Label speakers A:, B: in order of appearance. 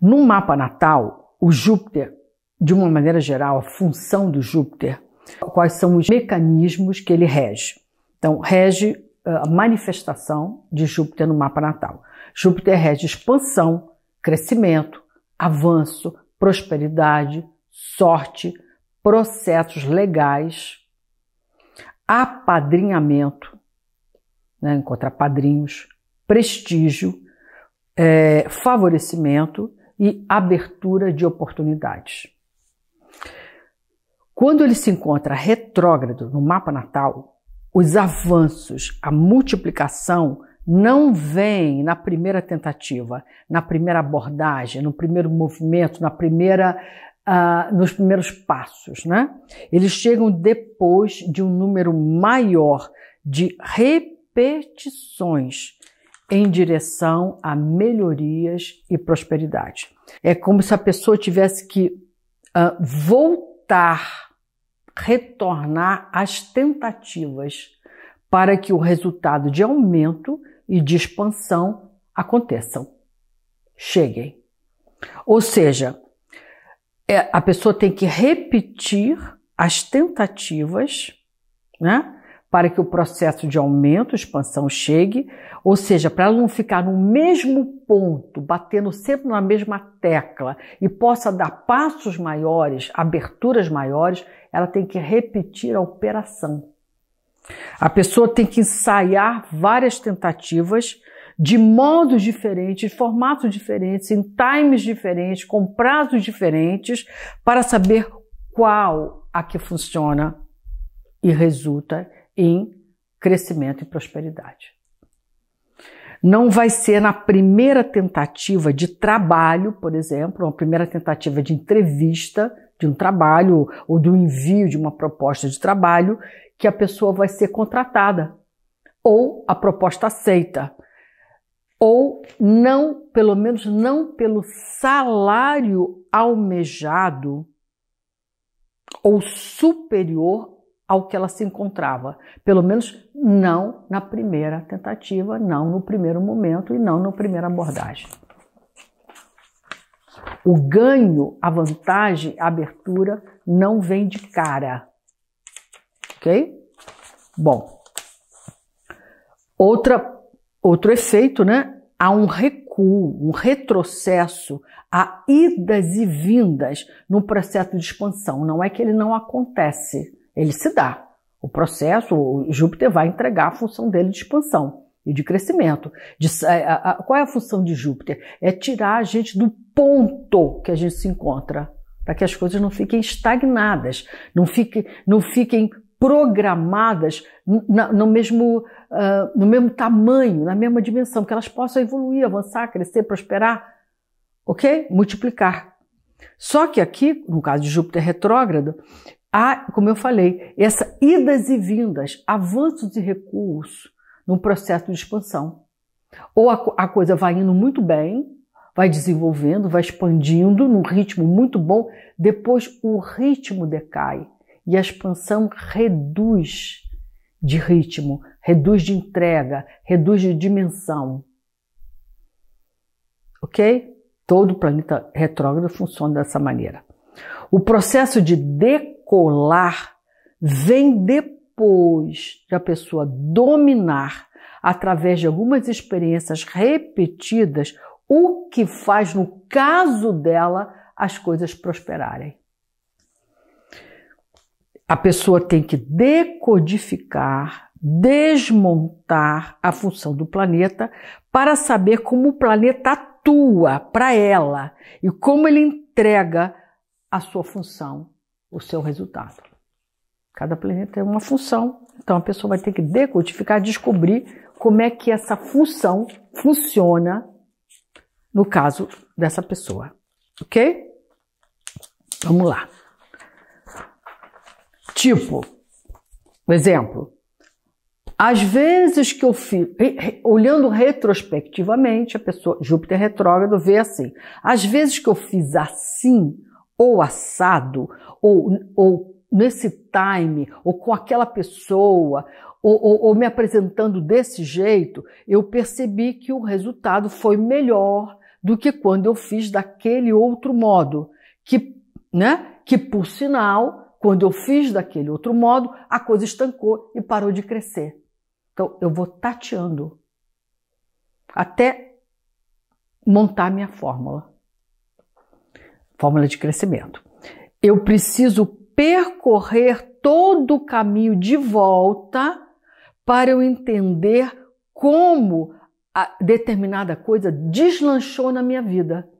A: No mapa natal, o Júpiter, de uma maneira geral, a função do Júpiter, quais são os mecanismos que ele rege. Então, rege eh, a manifestação de Júpiter no mapa natal. Júpiter rege expansão, crescimento, avanço, prosperidade, sorte, processos legais, apadrinhamento, né, encontrar padrinhos, prestígio, é, favorecimento e abertura de oportunidades. Quando ele se encontra retrógrado no mapa natal, os avanços, a multiplicação não vem na primeira tentativa, na primeira abordagem, no primeiro movimento, na primeira Uh, nos primeiros passos, né? Eles chegam depois de um número maior de repetições em direção a melhorias e prosperidade. É como se a pessoa tivesse que uh, voltar, retornar às tentativas para que o resultado de aumento e de expansão aconteçam, cheguem. Ou seja, é, a pessoa tem que repetir as tentativas, né? para que o processo de aumento, expansão chegue, ou seja, para ela não ficar no mesmo ponto, batendo sempre na mesma tecla e possa dar passos maiores, aberturas maiores, ela tem que repetir a operação. A pessoa tem que ensaiar várias tentativas de modos diferentes, de formatos diferentes, em times diferentes, com prazos diferentes, para saber qual a que funciona e resulta em crescimento e prosperidade. Não vai ser na primeira tentativa de trabalho, por exemplo, uma primeira tentativa de entrevista de um trabalho ou do envio de uma proposta de trabalho que a pessoa vai ser contratada ou a proposta aceita ou não, pelo menos não pelo salário almejado ou superior ao que ela se encontrava. Pelo menos não na primeira tentativa, não no primeiro momento e não na primeira abordagem. O ganho, a vantagem, a abertura não vem de cara. Ok? Bom, outra, outro efeito, né? Há um recuo, um retrocesso, há idas e vindas no processo de expansão. Não é que ele não acontece, ele se dá. O processo, o Júpiter vai entregar a função dele de expansão e de crescimento. De, é, a, a, qual é a função de Júpiter? É tirar a gente do ponto que a gente se encontra, para que as coisas não fiquem estagnadas, não, fique, não fiquem programadas na, no, mesmo, uh, no mesmo tamanho, na mesma dimensão, que elas possam evoluir, avançar, crescer, prosperar, ok? Multiplicar. Só que aqui, no caso de Júpiter retrógrado, há, ah, como eu falei, essa idas e vindas, avanços e recuos num processo de expansão. Ou a, a coisa vai indo muito bem, vai desenvolvendo, vai expandindo num ritmo muito bom, depois o ritmo decai e a expansão reduz de ritmo, reduz de entrega, reduz de dimensão. Ok? Todo planeta retrógrado funciona dessa maneira. O processo de decadência colar vem depois da pessoa dominar, através de algumas experiências repetidas, o que faz, no caso dela, as coisas prosperarem. A pessoa tem que decodificar, desmontar a função do planeta para saber como o planeta atua para ela e como ele entrega a sua função o seu resultado. Cada planeta tem é uma função, então a pessoa vai ter que decodificar, descobrir como é que essa função funciona no caso dessa pessoa, ok? Vamos lá. Tipo, um exemplo. Às vezes que eu fico, olhando retrospectivamente, a pessoa, Júpiter retrógrado, vê assim. Às vezes que eu fiz assim, ou assado, ou, ou nesse time, ou com aquela pessoa, ou, ou, ou me apresentando desse jeito, eu percebi que o resultado foi melhor do que quando eu fiz daquele outro modo, que, né, que por sinal, quando eu fiz daquele outro modo, a coisa estancou e parou de crescer. Então eu vou tateando até montar minha fórmula fórmula de crescimento. Eu preciso percorrer todo o caminho de volta para eu entender como a determinada coisa deslanchou na minha vida.